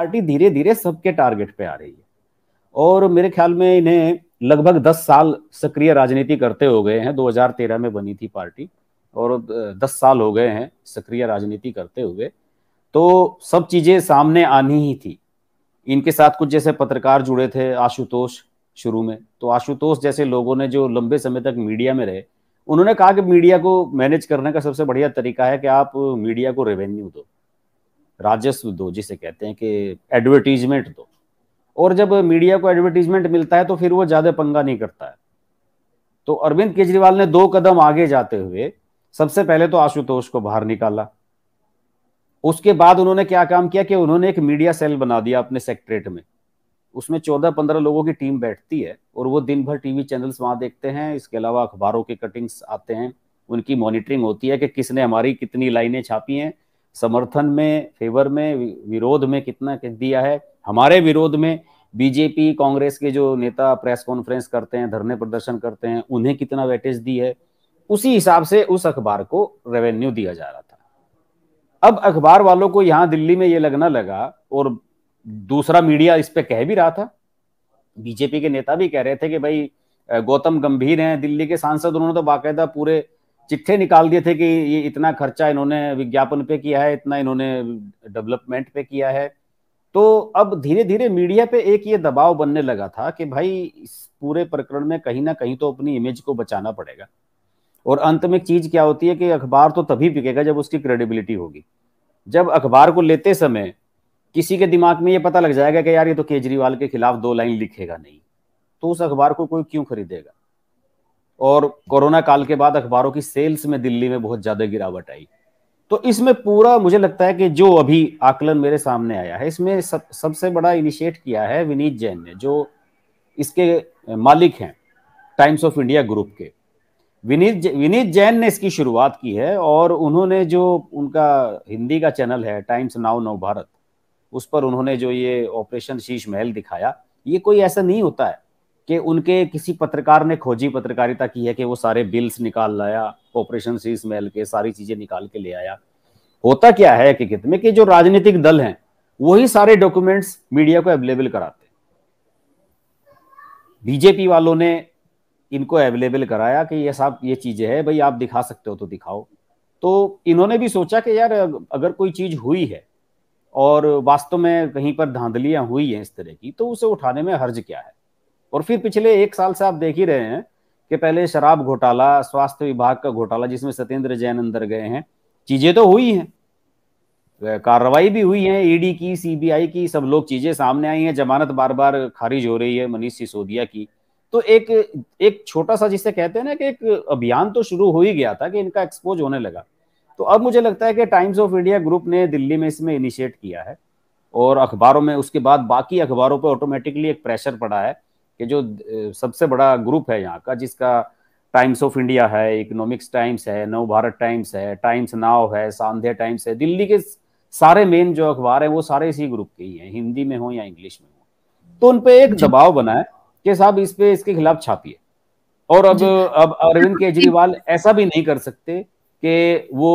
party धीरे धीरे सबके टारगेट पे आ रही है और मेरे ख्याल में इन्हें लगभग दस साल सक्रिय राजनीति करते हो गए हैं 2013 में बनी थी पार्टी और दस साल हो गए हैं सक्रिय राजनीति करते हुए तो सब चीजें सामने आनी ही थी इनके साथ कुछ जैसे पत्रकार जुड़े थे आशुतोष शुरू में तो आशुतोष जैसे लोगों ने जो लंबे समय तक मीडिया में रहे उन्होंने कहा कि मीडिया को मैनेज करने का सबसे बढ़िया तरीका है कि आप मीडिया को रेवेन्यू दो राजस्व दो जिसे कहते हैं कि एडवर्टीजमेंट दो और जब मीडिया को एडवर्टीजमेंट मिलता है तो फिर वो ज्यादा पंगा नहीं करता है तो अरविंद केजरीवाल ने दो कदम आगे जाते हुए सबसे पहले तो आशुतोष को बाहर निकाला उसके बाद उन्होंने क्या काम किया कि उन्होंने एक मीडिया सेल बना दिया अपने सेक्रेटरेट में उसमें चौदह पंद्रह लोगों की टीम बैठती है और वो दिन भर टीवी चैनल्स वहां देखते हैं इसके अलावा अखबारों के कटिंग्स आते हैं उनकी मॉनिटरिंग होती है कि किसने हमारी कितनी लाइनें छापी हैं समर्थन में फेवर में विरोध में कितना कह दिया है हमारे विरोध में बीजेपी कांग्रेस के जो नेता प्रेस कॉन्फ्रेंस करते हैं धरने प्रदर्शन करते हैं उन्हें कितना वेटेज दी है उसी हिसाब से उस अखबार को रेवेन्यू दिया जा रहा था अब अखबार वालों को यहां दिल्ली में ये लगना लगा और दूसरा मीडिया इस पर कह भी रहा था बीजेपी के नेता भी कह रहे थे कि भाई गौतम गंभीर हैं दिल्ली के सांसद उन्होंने तो बाकायदा पूरे चिट्ठे निकाल दिए थे कि ये इतना खर्चा इन्होंने विज्ञापन पे किया है इतना इन्होंने डेवलपमेंट पे किया है तो अब धीरे धीरे मीडिया पे एक ये दबाव बनने लगा था कि भाई इस पूरे प्रकरण में कहीं ना कहीं तो अपनी इमेज को बचाना पड़ेगा और अंत में चीज क्या होती है कि अखबार तो तभी बिकेगा जब उसकी क्रेडिबिलिटी होगी जब अखबार को लेते समय किसी के दिमाग में ये पता लग जाएगा कि यार ये तो केजरीवाल के खिलाफ दो लाइन लिखेगा नहीं तो उस अखबार को कोई क्यों खरीदेगा और कोरोना काल के बाद अखबारों की सेल्स में दिल्ली में बहुत ज्यादा गिरावट आई तो इसमें पूरा मुझे लगता है कि जो अभी आकलन मेरे सामने आया है इसमें सब सबसे बड़ा इनिशिएट किया है विनीत जैन ने जो इसके मालिक हैं टाइम्स ऑफ इंडिया ग्रुप के विनीत विनीत जैन ने इसकी शुरुआत की है और उन्होंने जो उनका हिंदी का चैनल है टाइम्स नाउ नव भारत उस पर उन्होंने जो ये ऑपरेशन शीश महल दिखाया ये कोई ऐसा नहीं होता है कि उनके किसी पत्रकार ने खोजी पत्रकारिता की है कि वो सारे बिल्स निकाल लाया ऑपरेशन सी स्मेल के सारी चीजें निकाल के ले आया होता क्या है कि में के जो राजनीतिक दल हैं वही सारे डॉक्यूमेंट्स मीडिया को अवेलेबल कराते बीजेपी वालों ने इनको अवेलेबल कराया कि ये साहब ये चीजें है भाई आप दिखा सकते हो तो दिखाओ तो इन्होंने भी सोचा कि यार अगर कोई चीज हुई है और वास्तव में कहीं पर धांधलियां हुई हैं इस तरह की तो उसे उठाने में हर्ज क्या है और फिर पिछले एक साल से आप देख ही रहे हैं कि पहले शराब घोटाला स्वास्थ्य विभाग का घोटाला जिसमें सत्येंद्र जैन अंदर गए हैं चीजें तो हुई हैं कार्रवाई भी हुई है ईडी e की सीबीआई की सब लोग चीजें सामने आई हैं जमानत बार बार खारिज हो रही है मनीष सिसोदिया की तो एक एक छोटा सा जिसे कहते हैं ना कि एक अभियान तो शुरू हो ही गया था कि इनका एक्सपोज होने लगा तो अब मुझे लगता है कि टाइम्स ऑफ इंडिया ग्रुप ने दिल्ली में इसमें इनिशिएट किया है और अखबारों में उसके बाद बाकी अखबारों पर ऑटोमेटिकली एक प्रेशर पड़ा है ये जो सबसे बड़ा ग्रुप है यहाँ का जिसका टाइम्स ऑफ इंडिया है इकोनॉमिक्स टाइम्स है नव भारत टाइम्स है टाइम्स नाव है सांध्या टाइम्स है दिल्ली के सारे मेन जो अखबार है वो सारे इसी ग्रुप के ही हैं हिंदी में हो या इंग्लिश में हो तो उनपे एक दबाव बना है कि साहब इस पे इसके खिलाफ छापिए और अब अब अरविंद केजरीवाल ऐसा भी नहीं कर सकते कि वो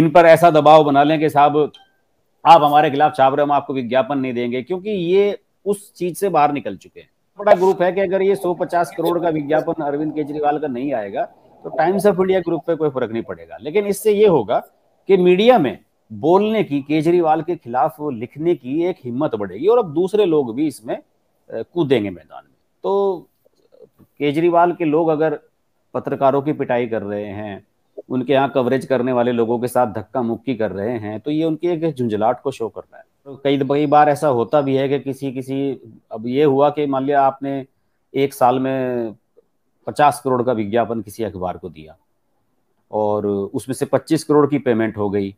इन पर ऐसा दबाव बना लें कि साहब आप हमारे खिलाफ छाप रहे हो हम आपको विज्ञापन नहीं देंगे क्योंकि ये उस चीज से बाहर निकल चुके हैं बड़ा ग्रुप है कि अगर ये 150 करोड़ का विज्ञापन अरविंद केजरीवाल का नहीं आएगा तो टाइम्स ऑफ इंडिया ग्रुप पे कोई फर्क नहीं पड़ेगा लेकिन इससे ये होगा कि मीडिया में बोलने की केजरीवाल के खिलाफ लिखने की एक हिम्मत बढ़ेगी और अब दूसरे लोग भी इसमें कूदेंगे मैदान में तो केजरीवाल के लोग अगर पत्रकारों की पिटाई कर रहे हैं उनके यहाँ कवरेज करने वाले लोगों के साथ धक्का मुक्की कर रहे हैं तो ये उनकी एक झुंझलाट को शो करना है तो कई कई बार ऐसा होता भी है कि किसी किसी अब ये हुआ कि मान लिया आपने एक साल में पचास करोड़ का विज्ञापन किसी अखबार को दिया और उसमें से पच्चीस करोड़ की पेमेंट हो गई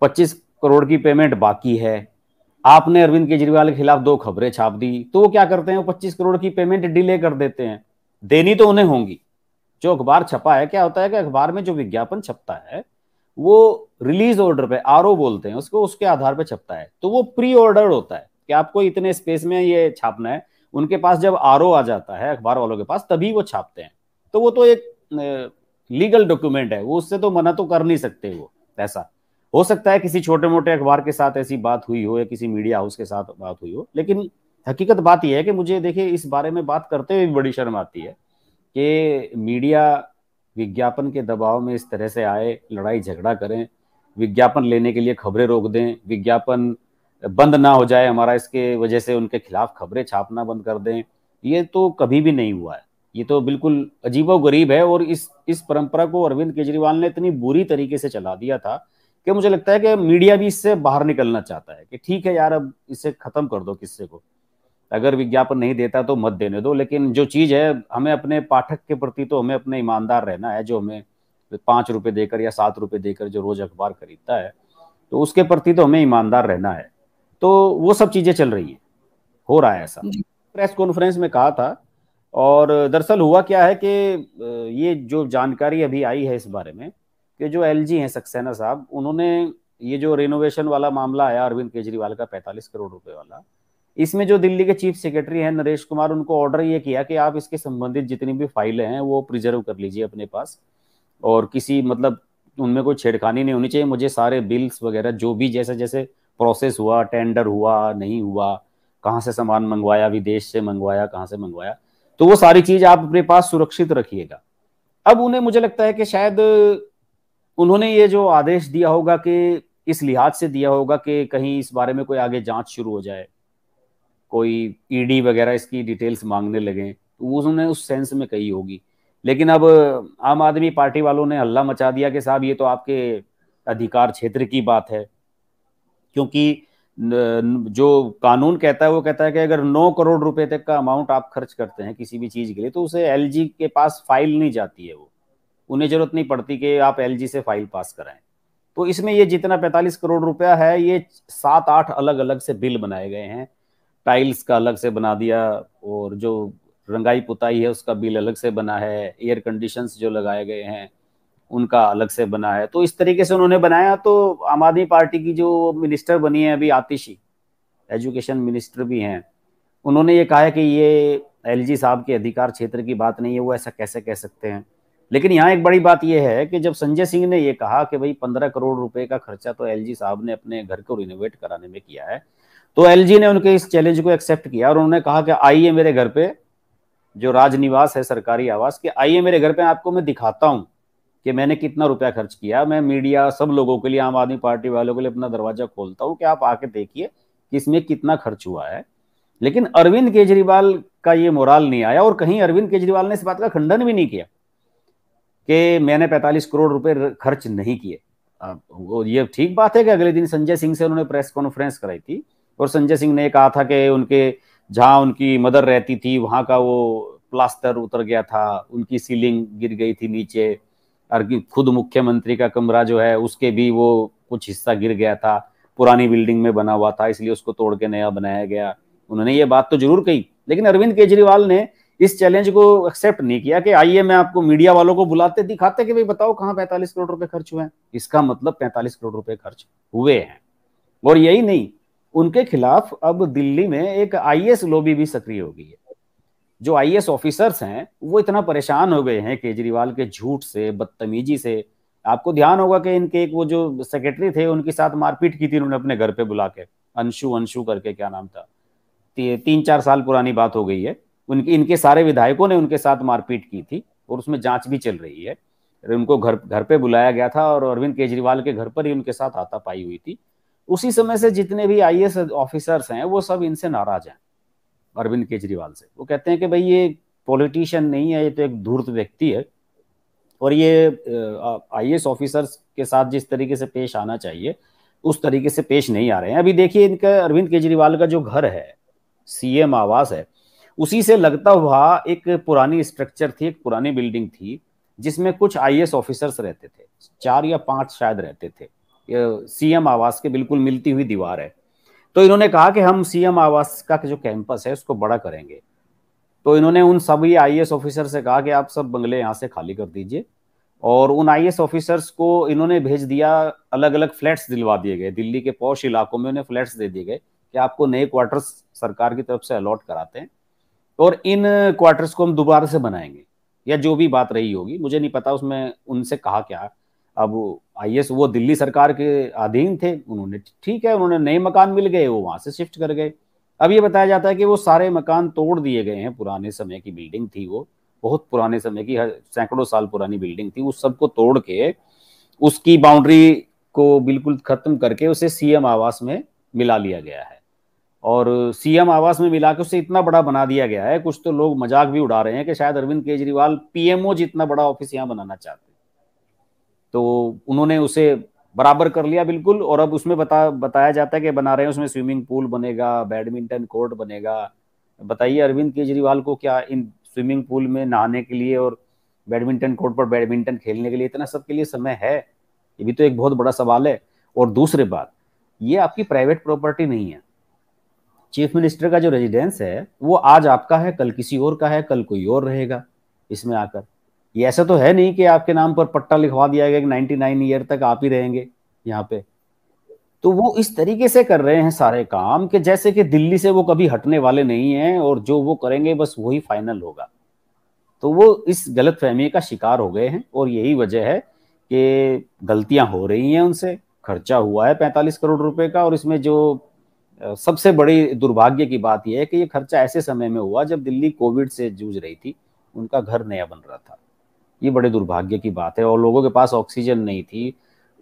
पच्चीस करोड़ की पेमेंट बाकी है आपने अरविंद केजरीवाल के खिलाफ दो खबरें छाप दी तो वो क्या करते हैं वो पच्चीस करोड़ की पेमेंट डिले कर देते हैं देनी तो उन्हें होंगी जो अखबार छपा है क्या होता है कि अखबार में जो विज्ञापन छपता है वो रिलीज ऑर्डर पे आर बोलते हैं उसको उसके आधार पे छपता है तो वो प्री ऑर्डर होता है कि आपको इतने स्पेस में ये छापना है उनके पास जब आर आ जाता है अखबार वालों के पास तभी वो छापते हैं तो वो तो एक लीगल डॉक्यूमेंट है वो उससे तो मना तो कर नहीं सकते वो ऐसा हो सकता है किसी छोटे मोटे अखबार के साथ ऐसी बात हुई हो या किसी मीडिया हाउस के साथ बात हुई हो लेकिन हकीकत बात यह है कि मुझे देखिए इस बारे में बात करते हुए बड़ी शर्म आती है कि मीडिया विज्ञापन के दबाव में इस तरह से आए लड़ाई झगड़ा करें विज्ञापन लेने के लिए खबरें रोक दें विज्ञापन बंद ना हो जाए हमारा इसके वजह से उनके खिलाफ खबरें छापना बंद कर दें ये तो कभी भी नहीं हुआ है ये तो बिल्कुल अजीबो गरीब है और इस इस परंपरा को अरविंद केजरीवाल ने इतनी बुरी तरीके से चला दिया था कि मुझे लगता है कि मीडिया भी इससे बाहर निकलना चाहता है कि ठीक है यार अब इसे खत्म कर दो किस्से को अगर विज्ञापन नहीं देता तो मत देने दो लेकिन जो चीज़ है हमें अपने पाठक के प्रति तो हमें अपने ईमानदार रहना है जो हमें पांच रुपये देकर या सात रुपये देकर जो रोज़ अखबार खरीदता है तो उसके प्रति तो हमें ईमानदार रहना है तो वो सब चीज़ें चल रही है हो रहा है ऐसा प्रेस कॉन्फ्रेंस में कहा था और दरअसल हुआ क्या है कि ये जो जानकारी अभी आई है इस बारे में कि जो एल है सक्सेना साहब उन्होंने ये जो रिनोवेशन वाला मामला आया अरविंद केजरीवाल का पैंतालीस करोड़ रुपए वाला इसमें जो दिल्ली के चीफ सेक्रेटरी हैं नरेश कुमार उनको ऑर्डर ये किया कि आप इसके संबंधित जितनी भी फाइलें हैं वो प्रिजर्व कर लीजिए अपने पास और किसी मतलब उनमें कोई छेड़खानी नहीं होनी चाहिए मुझे सारे बिल्स वगैरह जो भी जैसे जैसे प्रोसेस हुआ टेंडर हुआ नहीं हुआ कहाँ से सामान मंगवाया विदेश से मंगवाया कहाँ से मंगवाया तो वो सारी चीज आप अपने पास सुरक्षित रखिएगा अब उन्हें मुझे लगता है कि शायद उन्होंने ये जो आदेश दिया होगा कि इस लिहाज से दिया होगा कि कहीं इस बारे में कोई आगे जांच शुरू हो जाए कोई ईडी e वगैरह इसकी डिटेल्स मांगने लगे तो वो उन्होंने उस सेंस में कही होगी लेकिन अब आम आदमी पार्टी वालों ने हल्ला मचा दिया कि साहब ये तो आपके अधिकार क्षेत्र की बात है क्योंकि जो कानून कहता है वो कहता है कि अगर 9 करोड़ रुपए तक का अमाउंट आप खर्च करते हैं किसी भी चीज के लिए तो उसे एल के पास फाइल नहीं जाती है वो उन्हें जरूरत नहीं पड़ती कि आप एल से फाइल पास कराएं तो इसमें ये जितना 45 करोड़ रुपया है ये सात आठ अलग अलग से बिल बनाए गए हैं टाइल्स का अलग से बना दिया और जो रंगाई पुताई है उसका बिल अलग से बना है एयर कंडीशन जो लगाए गए हैं उनका अलग से बना है तो इस तरीके से उन्होंने बनाया तो आम आदमी पार्टी की जो मिनिस्टर बनी है अभी आतिशी एजुकेशन मिनिस्टर भी हैं उन्होंने ये कहा है कि ये एलजी साहब के अधिकार क्षेत्र की बात नहीं है वो ऐसा कैसे कह सकते हैं लेकिन यहाँ एक बड़ी बात यह है कि जब संजय सिंह ने ये कहा कि भाई पंद्रह करोड़ रुपए का खर्चा तो एल साहब ने अपने घर को रिनोवेट कराने में किया है तो एलजी ने उनके इस चैलेंज को एक्सेप्ट किया और उन्होंने कहा कि आइए मेरे घर पे जो राजनिवास है सरकारी आवास कि आइए मेरे घर पे आपको मैं दिखाता हूँ कि मैंने कितना रुपया खर्च किया मैं मीडिया सब लोगों के लिए आम आदमी पार्टी वालों के लिए अपना दरवाजा खोलता हूँ कि आप आके देखिए कि इसमें कितना खर्च हुआ है लेकिन अरविंद केजरीवाल का ये मोराल नहीं आया और कहीं अरविंद केजरीवाल ने इस बात का खंडन भी नहीं किया कि मैंने 45 करोड़ रुपए खर्च नहीं किए ये ठीक बात है कि अगले दिन संजय सिंह से उन्होंने प्रेस कॉन्फ्रेंस कराई थी और संजय सिंह ने कहा था कि उनके जहाँ उनकी मदर रहती थी वहाँ का वो प्लास्टर उतर गया था उनकी सीलिंग गिर गई थी नीचे और खुद मुख्यमंत्री का कमरा जो है उसके भी वो कुछ हिस्सा गिर गया था पुरानी बिल्डिंग में बना हुआ था इसलिए उसको तोड़ के नया बनाया गया उन्होंने ये बात तो जरूर कही लेकिन अरविंद केजरीवाल ने इस चैलेंज को एक्सेप्ट नहीं किया कि आइए मैं आपको मीडिया वालों को बुलाते दिखाते कि भाई बताओ कहाँ पैंतालीस करोड़ रुपए खर्च हुए हैं इसका मतलब पैंतालीस करोड़ रुपए खर्च हुए हैं और यही नहीं उनके खिलाफ अब दिल्ली में एक आईएएस लॉबी भी सक्रिय हो गई है जो आईएएस ऑफिसर्स हैं वो इतना परेशान हो गए हैं केजरीवाल के झूठ से बदतमीजी से आपको ध्यान होगा कि इनके एक वो जो सेक्रेटरी थे उनके साथ मारपीट की थी उन्होंने अपने घर पे बुला के अंशु अंशु करके क्या नाम था ती, तीन चार साल पुरानी बात हो गई है उनकी इनके सारे विधायकों ने उनके साथ मारपीट की थी और उसमें जांच भी चल रही है उनको घर घर पे बुलाया गया था और अरविंद केजरीवाल के घर पर ही उनके साथ हाथापाई हुई थी उसी समय से जितने भी आई ऑफिसर्स हैं वो सब इनसे नाराज हैं अरविंद केजरीवाल से वो कहते हैं कि भाई ये पॉलिटिशियन नहीं है ये तो एक धूर्त व्यक्ति है और ये आई ऑफिसर्स के साथ जिस तरीके से पेश आना चाहिए उस तरीके से पेश नहीं आ रहे हैं अभी देखिए इनका अरविंद केजरीवाल का जो घर है सीएम आवास है उसी से लगता हुआ एक पुरानी स्ट्रक्चर थी एक पुरानी बिल्डिंग थी जिसमें कुछ आई ऑफिसर्स रहते थे चार या पांच शायद रहते थे सीएम आवास के बिल्कुल मिलती हुई दीवार है तो इन्होंने कहा कि हम सीएम आवास का जो कैंपस है उसको बड़ा करेंगे तो इन्होंने उन सभी आई ऑफिसर से कहा कि आप सब बंगले यहाँ से खाली कर दीजिए और उन आई ऑफिसर्स को इन्होंने भेज दिया अलग अलग फ्लैट्स दिलवा दिए गए दिल्ली के पौष इलाकों में उन्हें फ्लैट्स दे दिए गए कि आपको नए क्वार्टर्स सरकार की तरफ से अलॉट कराते हैं और इन क्वार्टर्स को हम दोबारा से बनाएंगे या जो भी बात रही होगी मुझे नहीं पता उसमें उनसे कहा क्या अब आई वो दिल्ली सरकार के अधीन थे उन्होंने ठीक है उन्होंने नए मकान मिल गए वो वहां से शिफ्ट कर गए अब ये बताया जाता है कि वो सारे मकान तोड़ दिए गए हैं पुराने समय की बिल्डिंग थी वो बहुत पुराने समय की सैकड़ों साल पुरानी बिल्डिंग थी उस सबको तोड़ के उसकी बाउंड्री को बिल्कुल खत्म करके उसे सीएम आवास में मिला लिया गया है और सीएम आवास में मिला के उसे इतना बड़ा बना दिया गया है कुछ तो लोग मजाक भी उड़ा रहे हैं कि शायद अरविंद केजरीवाल पीएमओ जितना बड़ा ऑफिस यहाँ बनाना चाहते हैं तो उन्होंने उसे बराबर कर लिया बिल्कुल और अब उसमें बता बताया जाता है कि बना रहे हैं उसमें स्विमिंग पूल बनेगा बैडमिंटन कोर्ट बनेगा बताइए अरविंद केजरीवाल को क्या इन स्विमिंग पूल में नहाने के लिए और बैडमिंटन कोर्ट पर बैडमिंटन खेलने के लिए इतना सबके लिए समय है ये भी तो एक बहुत बड़ा सवाल है और दूसरे बात ये आपकी प्राइवेट प्रॉपर्टी नहीं है चीफ मिनिस्टर का जो रेजिडेंस है वो आज आपका है कल किसी और का है कल कोई और रहेगा इसमें आकर ये ऐसा तो है नहीं कि आपके नाम पर पट्टा लिखवा दिया गया कि नाइनटी नाइन ईयर तक आप ही रहेंगे यहाँ पे तो वो इस तरीके से कर रहे हैं सारे काम कि जैसे कि दिल्ली से वो कभी हटने वाले नहीं हैं और जो वो करेंगे बस वही फाइनल होगा तो वो इस गलत फहमी का शिकार हो गए हैं और यही वजह है कि गलतियां हो रही हैं उनसे खर्चा हुआ है पैंतालीस करोड़ रुपए का और इसमें जो सबसे बड़ी दुर्भाग्य की बात यह है कि ये खर्चा ऐसे समय में हुआ जब दिल्ली कोविड से जूझ रही थी उनका घर नया बन रहा था ये बड़े दुर्भाग्य की बात है और लोगों के पास ऑक्सीजन नहीं थी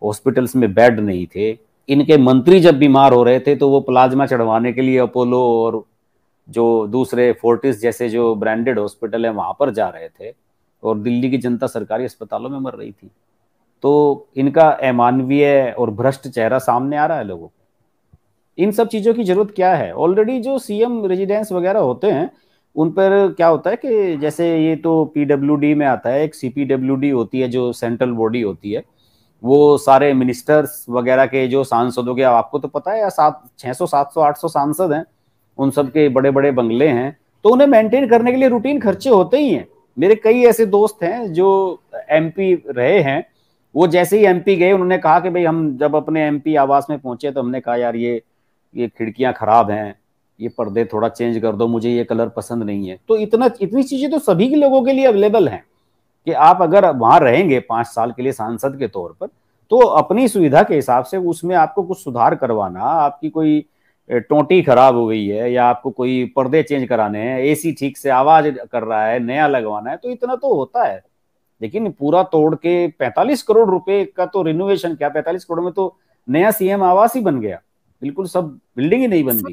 हॉस्पिटल्स में बेड नहीं थे इनके मंत्री जब बीमार हो रहे थे तो वो प्लाज्मा चढ़वाने के लिए अपोलो और जो दूसरे फोर्टिस जैसे जो ब्रांडेड हॉस्पिटल है वहां पर जा रहे थे और दिल्ली की जनता सरकारी अस्पतालों में मर रही थी तो इनका अमानवीय और भ्रष्ट चेहरा सामने आ रहा है लोगों को इन सब चीज़ों की जरूरत क्या है ऑलरेडी जो सीएम रेजिडेंस वगैरह होते हैं उन पर क्या होता है कि जैसे ये तो पीडब्ल्यू में आता है एक सीपीडब्ल्यूडी होती है जो सेंट्रल बॉडी होती है वो सारे मिनिस्टर्स वगैरह के जो सांसदों के आपको तो पता है या सात छः सौ सात सौ आठ सौ सांसद हैं उन सब के बड़े बड़े बंगले हैं तो उन्हें मेंटेन करने के लिए रूटीन खर्चे होते ही हैं मेरे कई ऐसे दोस्त हैं जो एमपी रहे हैं वो जैसे ही एमपी गए उन्होंने कहा कि भाई हम जब अपने एमपी आवास में पहुंचे तो हमने कहा यार ये ये खिड़कियां खराब हैं ये पर्दे थोड़ा चेंज कर दो मुझे ये कलर पसंद नहीं है तो इतना इतनी चीजें तो सभी के लोगों के लिए अवेलेबल हैं कि आप अगर वहां रहेंगे पांच साल के लिए सांसद के तौर पर तो अपनी सुविधा के हिसाब से उसमें आपको कुछ सुधार करवाना आपकी कोई टोटी खराब हो गई है या आपको कोई पर्दे चेंज कराने हैं एसी ठीक से आवाज कर रहा है नया लगवाना है तो इतना तो होता है लेकिन पूरा तोड़ के 45 करोड़ रुपए का तो रिनोवेशन क्या 45 करोड़ में तो नया सीएम आवास ही बन गया बिल्कुल सब बिल्डिंग ही नहीं बन गई